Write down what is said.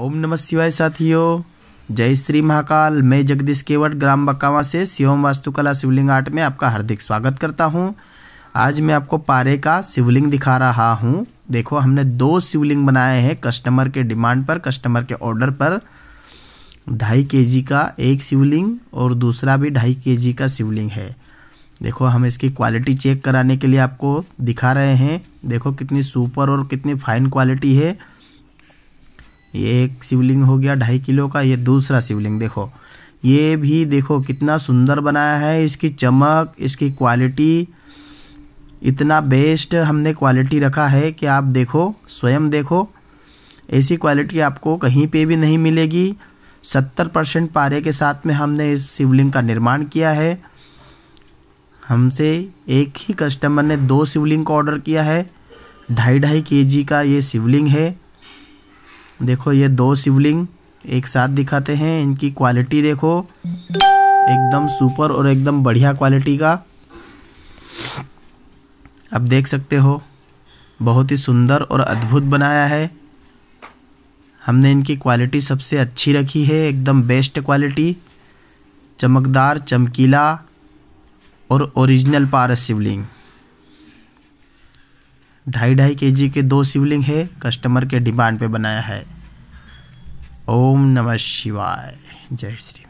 ओम नमः शिवाय साथियों जय श्री महाकाल मैं जगदीश केवट ग्राम बकावा से शिवम वास्तुकला शिवलिंग आर्ट में आपका हार्दिक स्वागत करता हूं आज मैं आपको पारे का शिवलिंग दिखा रहा हूं देखो हमने दो शिवलिंग बनाए हैं कस्टमर के डिमांड पर कस्टमर के ऑर्डर पर ढाई के का एक शिवलिंग और दूसरा भी ढाई के का शिवलिंग है देखो हम इसकी क्वालिटी चेक कराने के लिए आपको दिखा रहे हैं देखो कितनी सुपर और कितनी फाइन क्वालिटी है ये एक शिवलिंग हो गया ढाई किलो का ये दूसरा शिवलिंग देखो ये भी देखो कितना सुंदर बनाया है इसकी चमक इसकी क्वालिटी इतना बेस्ट हमने क्वालिटी रखा है कि आप देखो स्वयं देखो ऐसी क्वालिटी आपको कहीं पे भी नहीं मिलेगी सत्तर परसेंट पारे के साथ में हमने इस शिवलिंग का निर्माण किया है हमसे एक ही कस्टमर ने दो शिवलिंग का ऑर्डर किया है ढाई ढाई के जी का ये शिवलिंग है देखो ये दो शिवलिंग एक साथ दिखाते हैं इनकी क्वालिटी देखो एकदम सुपर और एकदम बढ़िया क्वालिटी का अब देख सकते हो बहुत ही सुंदर और अद्भुत बनाया है हमने इनकी क्वालिटी सबसे अच्छी रखी है एकदम बेस्ट क्वालिटी चमकदार चमकीला और ओरिजिनल पारस शिवलिंग ढाई ढाई के जी के दो शिवलिंग है कस्टमर के डिमांड पे बनाया है ओम नमः शिवाय जय श्री